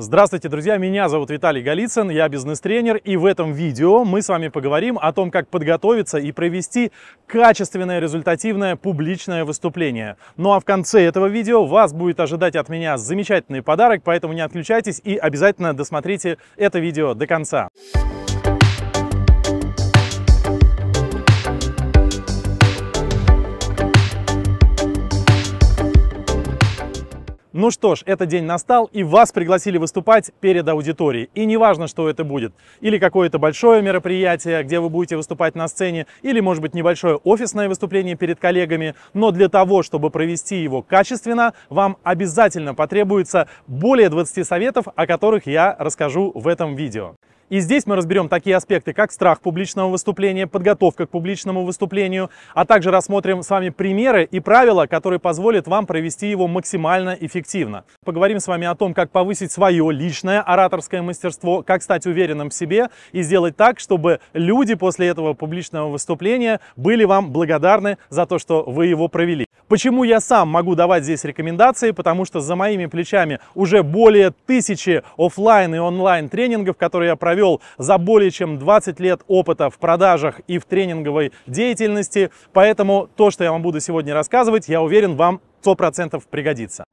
Здравствуйте, друзья! Меня зовут Виталий Голицын, я бизнес-тренер, и в этом видео мы с вами поговорим о том, как подготовиться и провести качественное, результативное публичное выступление. Ну а в конце этого видео вас будет ожидать от меня замечательный подарок, поэтому не отключайтесь и обязательно досмотрите это видео до конца. Ну что ж, этот день настал, и вас пригласили выступать перед аудиторией. И не важно, что это будет. Или какое-то большое мероприятие, где вы будете выступать на сцене, или, может быть, небольшое офисное выступление перед коллегами. Но для того, чтобы провести его качественно, вам обязательно потребуется более 20 советов, о которых я расскажу в этом видео. И здесь мы разберем такие аспекты, как страх публичного выступления, подготовка к публичному выступлению, а также рассмотрим с вами примеры и правила, которые позволят вам провести его максимально эффективно. Поговорим с вами о том, как повысить свое личное ораторское мастерство, как стать уверенным в себе и сделать так, чтобы люди после этого публичного выступления были вам благодарны за то, что вы его провели. Почему я сам могу давать здесь рекомендации? Потому что за моими плечами уже более тысячи офлайн и онлайн тренингов, которые я провел за более чем 20 лет опыта в продажах и в тренинговой деятельности. Поэтому то, что я вам буду сегодня рассказывать, я уверен, вам 100% пригодится.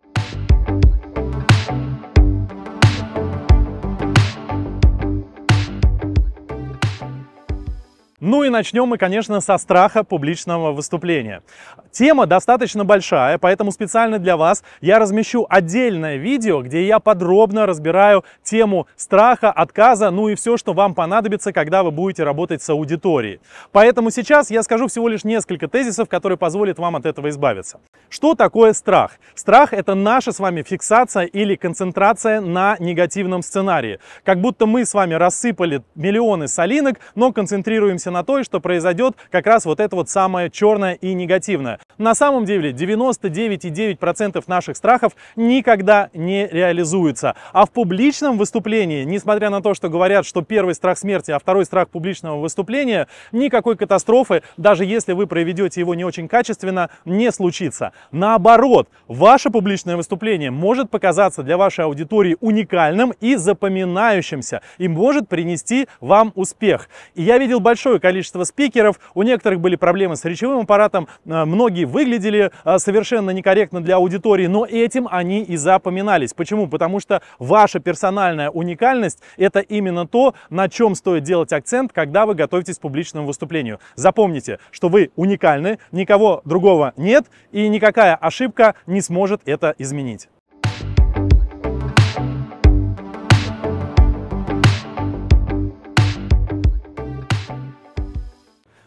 Ну и начнем мы, конечно, со страха публичного выступления. Тема достаточно большая, поэтому специально для вас я размещу отдельное видео, где я подробно разбираю тему страха, отказа, ну и все, что вам понадобится, когда вы будете работать с аудиторией. Поэтому сейчас я скажу всего лишь несколько тезисов, которые позволят вам от этого избавиться. Что такое страх? Страх – это наша с вами фиксация или концентрация на негативном сценарии. Как будто мы с вами рассыпали миллионы солинок, но концентрируемся на то, что произойдет как раз вот это вот самое черное и негативное. На самом деле 99,9% наших страхов никогда не реализуются. А в публичном выступлении, несмотря на то, что говорят, что первый страх смерти, а второй страх публичного выступления, никакой катастрофы, даже если вы проведете его не очень качественно, не случится. Наоборот, ваше публичное выступление может показаться для вашей аудитории уникальным и запоминающимся, и может принести вам успех. И я видел большое количество спикеров, у некоторых были проблемы с речевым аппаратом, э, многие выглядели а, совершенно некорректно для аудитории, но этим они и запоминались. Почему? Потому что ваша персональная уникальность – это именно то, на чем стоит делать акцент, когда вы готовитесь к публичному выступлению. Запомните, что вы уникальны, никого другого нет, и никакая ошибка не сможет это изменить.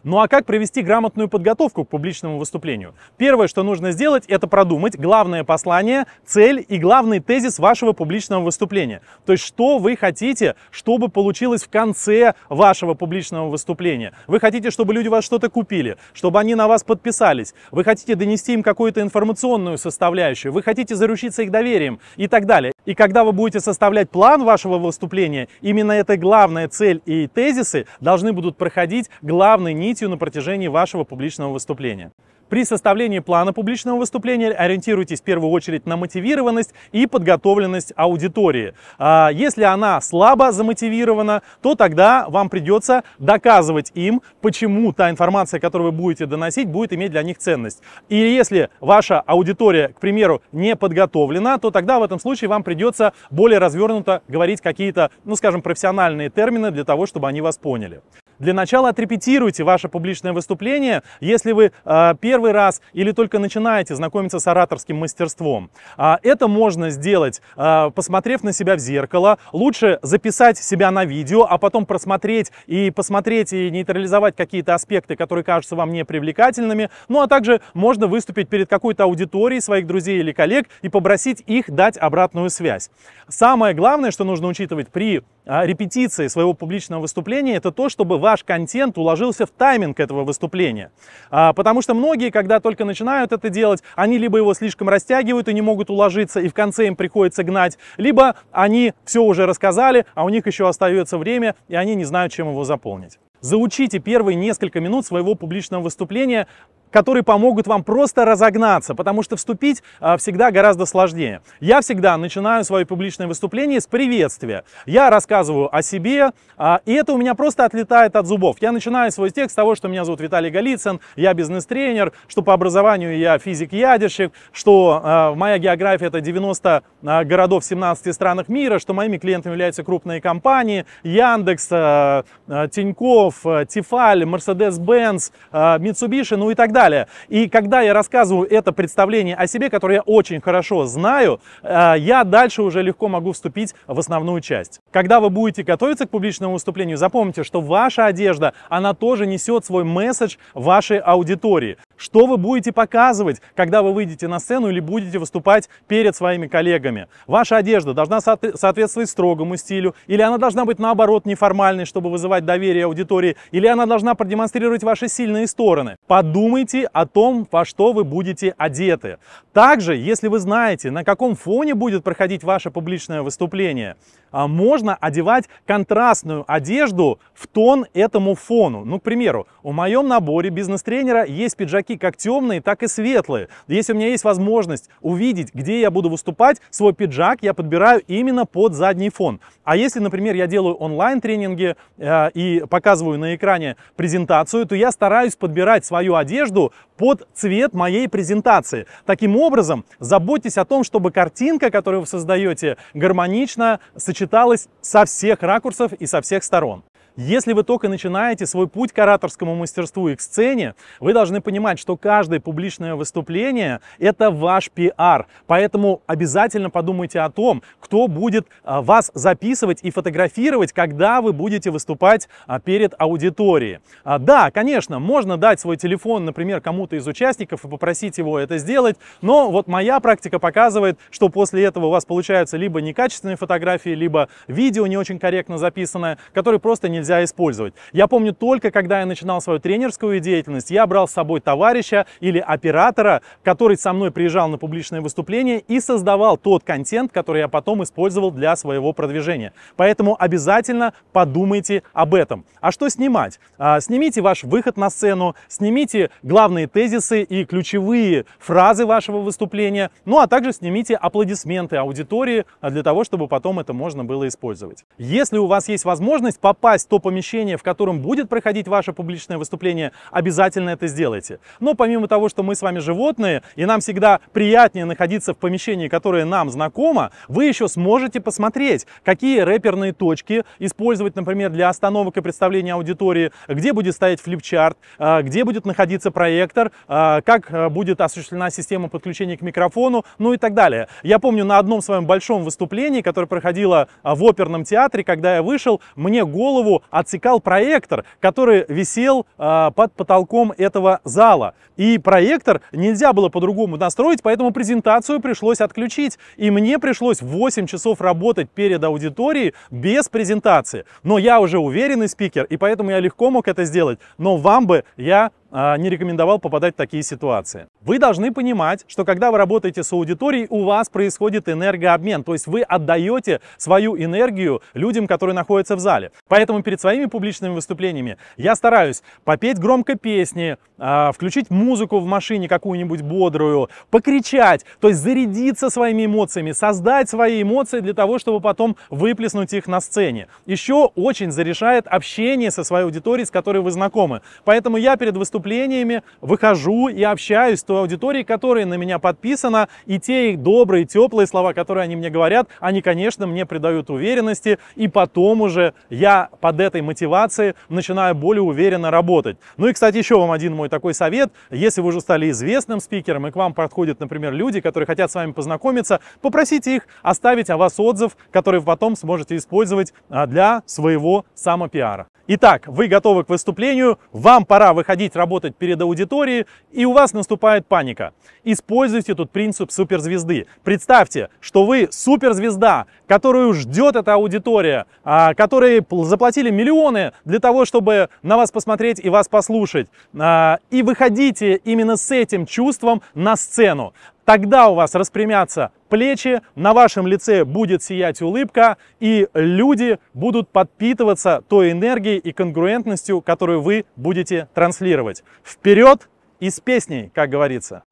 Ну а как провести грамотную подготовку к публичному выступлению? Первое, что нужно сделать, это продумать главное послание, цель и главный тезис вашего публичного выступления. То есть, что вы хотите, чтобы получилось в конце вашего публичного выступления. Вы хотите, чтобы люди вас что-то купили, чтобы они на вас подписались. Вы хотите донести им какую-то информационную составляющую. Вы хотите заручиться их доверием и так далее. И когда вы будете составлять план вашего выступления, именно эта главная цель и тезисы должны будут проходить главной нитью на протяжении вашего публичного выступления. При составлении плана публичного выступления ориентируйтесь в первую очередь на мотивированность и подготовленность аудитории. А если она слабо замотивирована, то тогда вам придется доказывать им, почему та информация, которую вы будете доносить, будет иметь для них ценность. И если ваша аудитория, к примеру, не подготовлена, то тогда в этом случае вам придется более развернуто говорить какие-то, ну скажем, профессиональные термины для того, чтобы они вас поняли. Для начала отрепетируйте ваше публичное выступление, если вы э, первый раз или только начинаете знакомиться с ораторским мастерством. А, это можно сделать, э, посмотрев на себя в зеркало. Лучше записать себя на видео, а потом просмотреть и посмотреть и нейтрализовать какие-то аспекты, которые кажутся вам непривлекательными. Ну а также можно выступить перед какой-то аудиторией своих друзей или коллег и попросить их дать обратную связь. Самое главное, что нужно учитывать при а, репетиции своего публичного выступления, это то, чтобы ваш контент уложился в тайминг этого выступления. А, потому что многие, когда только начинают это делать, они либо его слишком растягивают и не могут уложиться, и в конце им приходится гнать, либо они все уже рассказали, а у них еще остается время, и они не знают, чем его заполнить. Заучите первые несколько минут своего публичного выступления которые помогут вам просто разогнаться, потому что вступить а, всегда гораздо сложнее. Я всегда начинаю свое публичное выступление с приветствия. Я рассказываю о себе, а, и это у меня просто отлетает от зубов. Я начинаю свой текст с того, что меня зовут Виталий Голицын, я бизнес-тренер, что по образованию я физик-ядерщик, что а, моя география это 90 а, городов в 17 странах мира, что моими клиентами являются крупные компании, Яндекс, а, а, Тиньков, Тефаль, Mercedes-Benz, Mitsubishi, ну и так далее далее. И когда я рассказываю это представление о себе, которое я очень хорошо знаю, э, я дальше уже легко могу вступить в основную часть. Когда вы будете готовиться к публичному выступлению, запомните, что ваша одежда, она тоже несет свой месседж вашей аудитории. Что вы будете показывать, когда вы выйдете на сцену или будете выступать перед своими коллегами? Ваша одежда должна соответствовать строгому стилю, или она должна быть наоборот неформальной, чтобы вызывать доверие аудитории, или она должна продемонстрировать ваши сильные стороны. Подумайте Подумайте о том, во что вы будете одеты. Также, если вы знаете, на каком фоне будет проходить ваше публичное выступление, а, можно одевать контрастную одежду в тон этому фону. Ну, к примеру, в моем наборе бизнес-тренера есть пиджаки как темные, так и светлые. Если у меня есть возможность увидеть, где я буду выступать, свой пиджак я подбираю именно под задний фон. А если, например, я делаю онлайн-тренинги э, и показываю на экране презентацию, то я стараюсь подбирать свою одежду одежду под цвет моей презентации. Таким образом, заботьтесь о том, чтобы картинка, которую вы создаете, гармонично сочеталась со всех ракурсов и со всех сторон. Если вы только начинаете свой путь к ораторскому мастерству и к сцене, вы должны понимать, что каждое публичное выступление – это ваш пиар. Поэтому обязательно подумайте о том, кто будет а, вас записывать и фотографировать, когда вы будете выступать а, перед аудиторией. А, да, конечно, можно дать свой телефон, например, кому-то из участников и попросить его это сделать, но вот моя практика показывает, что после этого у вас получаются либо некачественные фотографии, либо видео не очень корректно записанное, которое просто нельзя нельзя использовать. Я помню только, когда я начинал свою тренерскую деятельность, я брал с собой товарища или оператора, который со мной приезжал на публичное выступление и создавал тот контент, который я потом использовал для своего продвижения. Поэтому обязательно подумайте об этом. А что снимать? А, снимите ваш выход на сцену, снимите главные тезисы и ключевые фразы вашего выступления, ну а также снимите аплодисменты аудитории а, для того, чтобы потом это можно было использовать. Если у вас есть возможность попасть в то помещение, в котором будет проходить ваше публичное выступление, обязательно это сделайте. Но помимо того, что мы с вами животные, и нам всегда приятнее находиться в помещении, которое нам знакомо, вы еще сможете посмотреть, какие рэперные точки использовать, например, для остановок и представления аудитории, где будет стоять флипчарт, э, где будет находиться проектор, э, как э, будет осуществлена система подключения к микрофону, ну и так далее. Я помню на одном своем большом выступлении, которое проходило в оперном театре, когда я вышел, мне голову отсекал проектор, который висел а, под потолком этого зала. И проектор нельзя было по-другому настроить, поэтому презентацию пришлось отключить. И мне пришлось 8 часов работать перед аудиторией без презентации. Но я уже уверенный спикер, и поэтому я легко мог это сделать. Но вам бы я а, не рекомендовал попадать в такие ситуации. Вы должны понимать, что когда вы работаете с аудиторией, у вас происходит энергообмен, то есть вы отдаете свою энергию людям, которые находятся в зале. Поэтому перед своими публичными выступлениями я стараюсь попеть громко песни, а, включить музыку в машине какую-нибудь бодрую, покричать, то есть зарядиться своими эмоциями, создать свои эмоции для того, чтобы потом выплеснуть их на сцене. Еще очень заряжает общение со своей аудиторией, с которой вы знакомы. Поэтому я перед выступлением выступлениями выхожу и общаюсь с той аудиторией, которая на меня подписана, и те добрые, теплые слова, которые они мне говорят, они, конечно, мне придают уверенности, и потом уже я под этой мотивацией начинаю более уверенно работать. Ну и, кстати, еще вам один мой такой совет. Если вы уже стали известным спикером, и к вам подходят, например, люди, которые хотят с вами познакомиться, попросите их оставить о вас отзыв, который вы потом сможете использовать а, для своего самопиара. Итак, вы готовы к выступлению, вам пора выходить работать перед аудиторией, и у вас наступает паника. Используйте тут принцип суперзвезды. Представьте, что вы суперзвезда, которую ждет эта аудитория, а, которые заплатили миллионы для того, чтобы на вас посмотреть и вас послушать. А, и выходите именно с этим чувством на сцену. Тогда у вас распрямятся плечи, на вашем лице будет сиять улыбка, и люди будут подпитываться той энергией и конгруентностью, которую вы будете транслировать. Вперед и с песней, как говорится.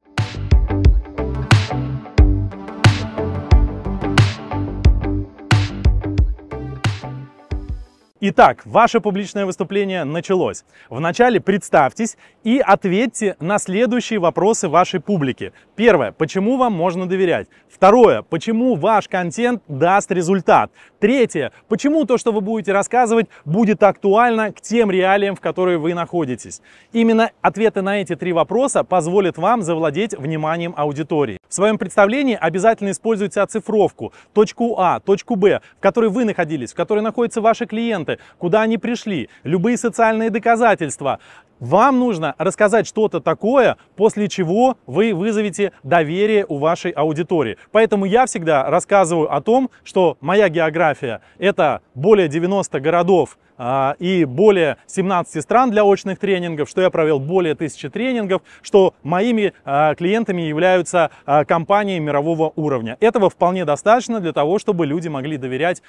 Итак, ваше публичное выступление началось. Вначале представьтесь и ответьте на следующие вопросы вашей публики. Первое, почему вам можно доверять? Второе, почему ваш контент даст результат? Третье, почему то, что вы будете рассказывать, будет актуально к тем реалиям, в которые вы находитесь? Именно ответы на эти три вопроса позволят вам завладеть вниманием аудитории. В своем представлении обязательно используйте оцифровку, точку А, точку Б, в которой вы находились, в которой находятся ваши клиенты, документы, куда они пришли, любые социальные доказательства, вам нужно рассказать что-то такое, после чего вы вызовете доверие у вашей аудитории. Поэтому я всегда рассказываю о том, что моя география – это более 90 городов а, и более 17 стран для очных тренингов, что я провел более 1000 тренингов, что моими а, клиентами являются а, компании мирового уровня. Этого вполне достаточно для того, чтобы люди могли доверять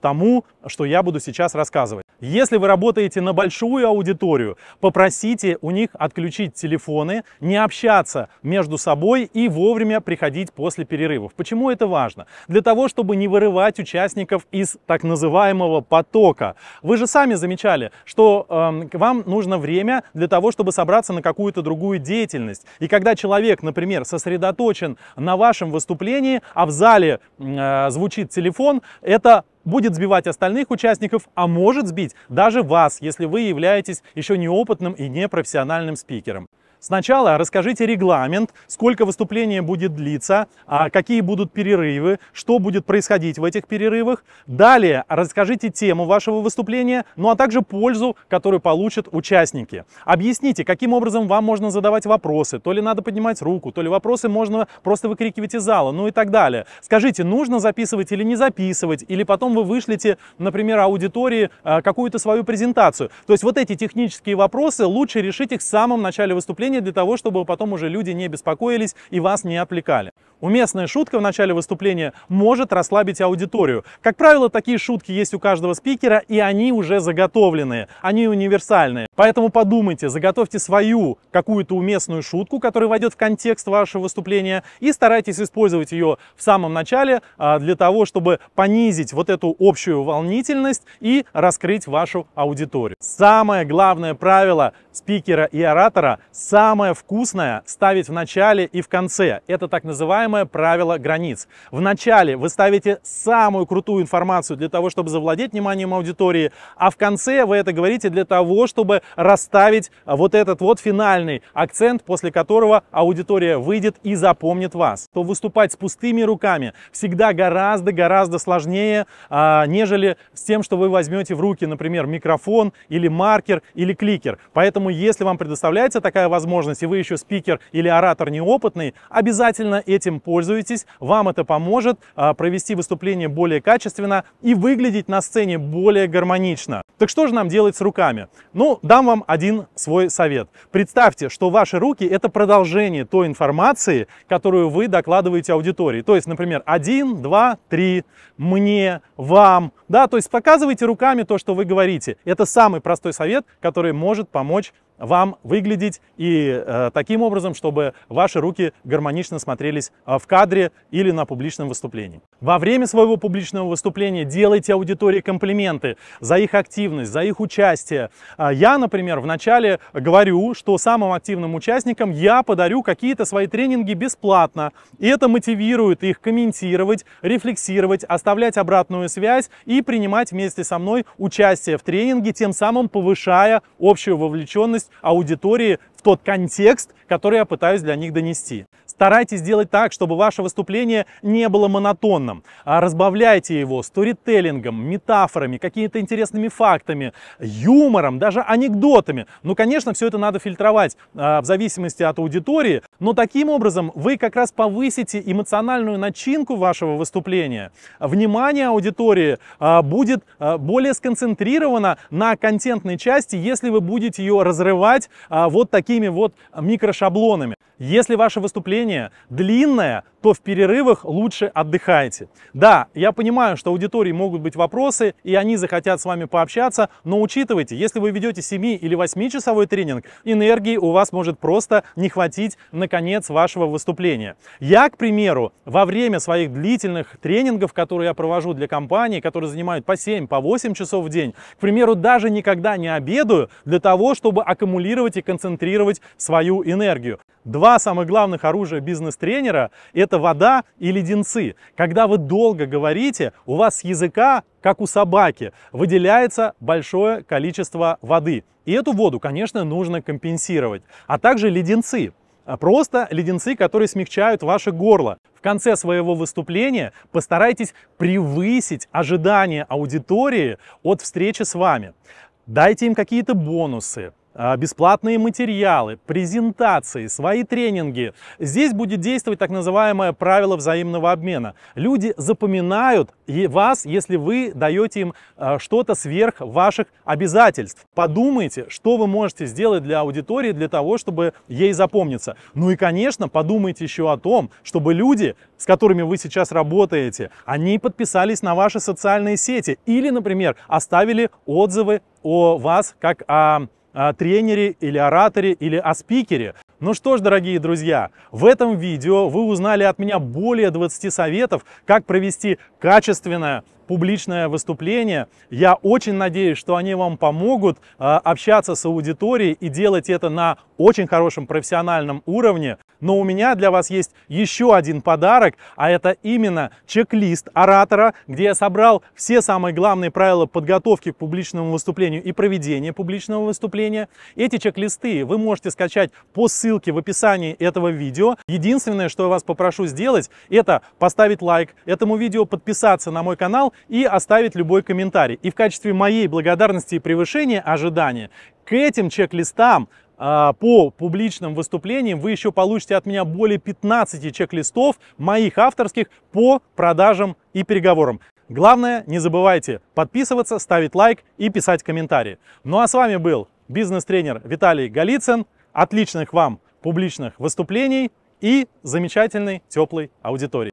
тому, что я буду сейчас рассказывать. Если вы работаете на большую аудиторию, попросите у них отключить телефоны, не общаться между собой и вовремя приходить после перерывов. Почему это важно? Для того, чтобы не вырывать участников из так называемого потока. Вы же сами замечали, что э, вам нужно время для того, чтобы собраться на какую-то другую деятельность. И когда человек, например, сосредоточен на вашем выступлении, а в зале э, звучит телефон, это будет сбивать остальных участников, а может сбить даже вас, если вы являетесь еще неопытным и непрофессиональным спикером. Сначала расскажите регламент, сколько выступление будет длиться, а какие будут перерывы, что будет происходить в этих перерывах. Далее расскажите тему вашего выступления, ну а также пользу, которую получат участники. Объясните, каким образом вам можно задавать вопросы, то ли надо поднимать руку, то ли вопросы можно просто выкрикивать из зала, ну и так далее. Скажите, нужно записывать или не записывать, или потом вы вышлите, например, аудитории э, какую-то свою презентацию. То есть вот эти технические вопросы лучше решить их в самом начале выступления, выступление для того, чтобы потом уже люди не беспокоились и вас не отвлекали. Уместная шутка в начале выступления может расслабить аудиторию. Как правило, такие шутки есть у каждого спикера, и они уже заготовленные, они универсальные. Поэтому подумайте, заготовьте свою какую-то уместную шутку, которая войдет в контекст вашего выступления, и старайтесь использовать ее в самом начале а, для того, чтобы понизить вот эту общую волнительность и раскрыть вашу аудиторию. Самое главное правило спикера и оратора – самое вкусное ставить в начале и в конце. Это так называемое правило границ. В начале вы ставите самую крутую информацию для того, чтобы завладеть вниманием аудитории, а в конце вы это говорите для того, чтобы расставить а, вот этот вот финальный акцент, после которого аудитория выйдет и запомнит вас. То выступать с пустыми руками всегда гораздо-гораздо сложнее, а, нежели с тем, что вы возьмете в руки, например, микрофон или маркер или кликер. Поэтому, если вам предоставляется такая возможность, возможность, и вы еще спикер или оратор неопытный, обязательно этим пользуйтесь. Вам это поможет а, провести выступление более качественно и выглядеть на сцене более гармонично. Так что же нам делать с руками? Ну, дам вам один свой совет. Представьте, что ваши руки – это продолжение той информации, которую вы докладываете аудитории. То есть, например, один, два, три, мне, вам. Да, то есть показывайте руками то, что вы говорите. Это самый простой совет, который может помочь вам выглядеть и э, таким образом, чтобы ваши руки гармонично смотрелись э, в кадре или на публичном выступлении. Во время своего публичного выступления делайте аудитории комплименты за их активность, за их участие. А я, например, вначале говорю, что самым активным участникам я подарю какие-то свои тренинги бесплатно. И это мотивирует их комментировать, рефлексировать, оставлять обратную связь и принимать вместе со мной участие в тренинге, тем самым повышая общую вовлеченность аудитории в тот контекст, который я пытаюсь для них донести. Старайтесь сделать так, чтобы ваше выступление не было монотонным. А, разбавляйте его сторителлингом, метафорами, какими-то интересными фактами, юмором, даже анекдотами. Ну, конечно, все это надо фильтровать а, в зависимости от аудитории, но таким образом вы как раз повысите эмоциональную начинку вашего выступления. Внимание аудитории а, будет более сконцентрировано на контентной части, если вы будете ее разрывать вот такими вот микрошаблонами. Если ваше выступление длинное, то в перерывах лучше отдыхайте. Да, я понимаю, что аудитории могут быть вопросы, и они захотят с вами пообщаться, но учитывайте, если вы ведете 7 или 8-часовой тренинг, энергии у вас может просто не хватить на конец вашего выступления. Я, к примеру, во время своих длительных тренингов, которые я провожу для компании, которые занимают по 7, по 8 часов в день, к примеру, даже никогда не обедаю для того, чтобы аккумулировать и концентрировать свою энергию. Два самых главных оружия бизнес-тренера – это вода и леденцы. Когда вы долго говорите, у вас с языка, как у собаки, выделяется большое количество воды. И эту воду, конечно, нужно компенсировать. А также леденцы. Просто леденцы, которые смягчают ваше горло. В конце своего выступления постарайтесь превысить ожидания аудитории от встречи с вами. Дайте им какие-то бонусы, а, бесплатные материалы, презентации, свои тренинги. Здесь будет действовать так называемое правило взаимного обмена. Люди запоминают вас, если вы даете им а, что-то сверх ваших обязательств. Подумайте, что вы можете сделать для аудитории, для того, чтобы ей запомниться. Ну и, конечно, подумайте еще о том, чтобы люди, с которыми вы сейчас работаете, они подписались на ваши социальные сети или, например, оставили отзывы о вас как о а, э, тренере или ораторе или о спикере. Ну что ж, дорогие друзья, в этом видео вы узнали от меня более 20 советов, как провести качественное публичное выступление. Я очень надеюсь, что они вам помогут а, общаться с аудиторией и делать это на очень хорошем профессиональном уровне. Но у меня для вас есть еще один подарок, а это именно чек-лист оратора, где я собрал все самые главные правила подготовки к публичному выступлению и проведения публичного выступления. Эти чек-листы вы можете скачать по ссылке в описании этого видео. Единственное, что я вас попрошу сделать, это поставить лайк этому видео, подписаться на мой канал и оставить любой комментарий. И в качестве моей благодарности и превышения ожидания к этим чек-листам а, по публичным выступлениям вы еще получите от меня более 15 чек-листов моих авторских по продажам и переговорам. Главное, не забывайте подписываться, ставить лайк и писать комментарии. Ну а с вами был бизнес-тренер Виталий Голицын. Отличных вам публичных выступлений и замечательной теплой аудитории.